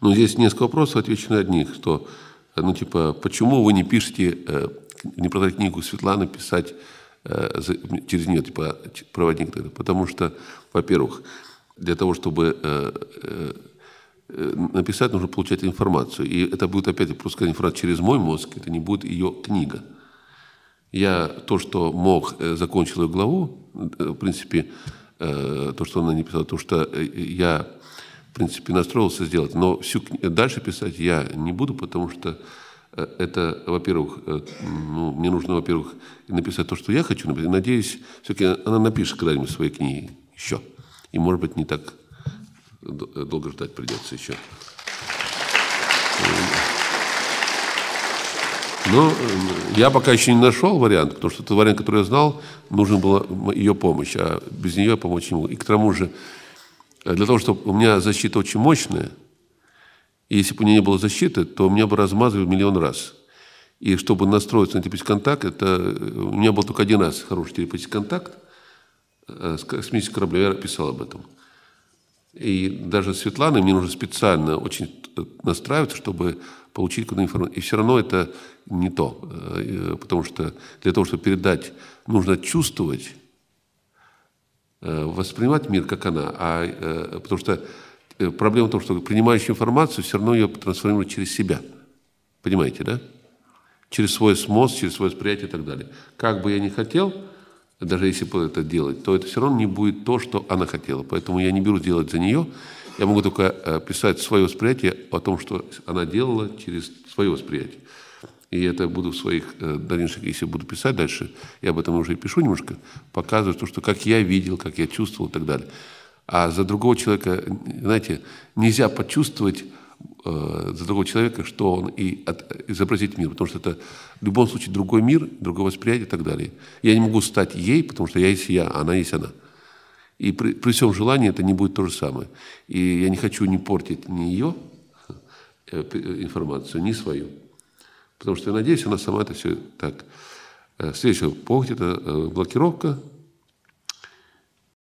Но ну, здесь несколько вопросов, отвечу на одних, что, э, ну, типа, почему вы не пишете, э, не продать книгу Светланы, писать э, через нее, типа, проводник тогда? Потому что, во-первых, для того, чтобы написать, нужно получать информацию. И это будет опять просто информация через мой мозг, это не будет ее книга. Я то, что мог, закончил ее главу, в принципе, то, что она не писала, то, что я принципе, настроился сделать. Но всю дальше писать я не буду, потому что э, это, во-первых, э, ну, мне нужно, во-первых, написать то, что я хочу написать. Надеюсь, все-таки она напишет когда-нибудь свои книги еще. И, может быть, не так э, долго ждать придется еще. Но ну, я пока еще не нашел вариант, потому что тот вариант, который я знал, нужен была ее помощь, а без нее я помочь не могу. И к тому же Э, для того, чтобы у меня защита очень мощная, и если бы у меня не было защиты, то меня бы размазывали миллион раз. И чтобы настроиться на терапевтический контакт, это э, у меня был только один раз хороший терапевтический контакт э, с космическим кораблем, я писал об этом. И даже Светлана, мне нужно специально очень настраиваться, чтобы получить какую-то информацию. И все равно это не то, потому что для того, чтобы передать, нужно чувствовать, Э, воспринимать мир, как она, а, э, потому что э, проблема в том, что принимающий информацию все равно ее трансформирует через себя. Понимаете, да? Через свой смоз, через свое восприятие и так далее. Как бы я ни хотел, даже если бы это делать, то это все равно не будет то, что она хотела. Поэтому я не беру делать за нее. Я могу только писать свое восприятие о том, что она делала через свое восприятие и это буду в своих э, дальнейших, если буду писать дальше, я об этом уже и пишу немножко, показываю то, что как я видел, как я чувствовал и так далее. А за другого человека, знаете, нельзя почувствовать э, за другого человека, что он и от, изобразит мир, потому что это в любом случае другой мир, другое восприятие и так далее. Я не могу стать ей, потому что я есть я, а она есть она. И при, при всем желании это не будет то же самое. И я не хочу не портить ни ее э, э, информацию, ни свою. Потому что, я надеюсь, она сама это все так. Э, Следующий пункт – это э, блокировка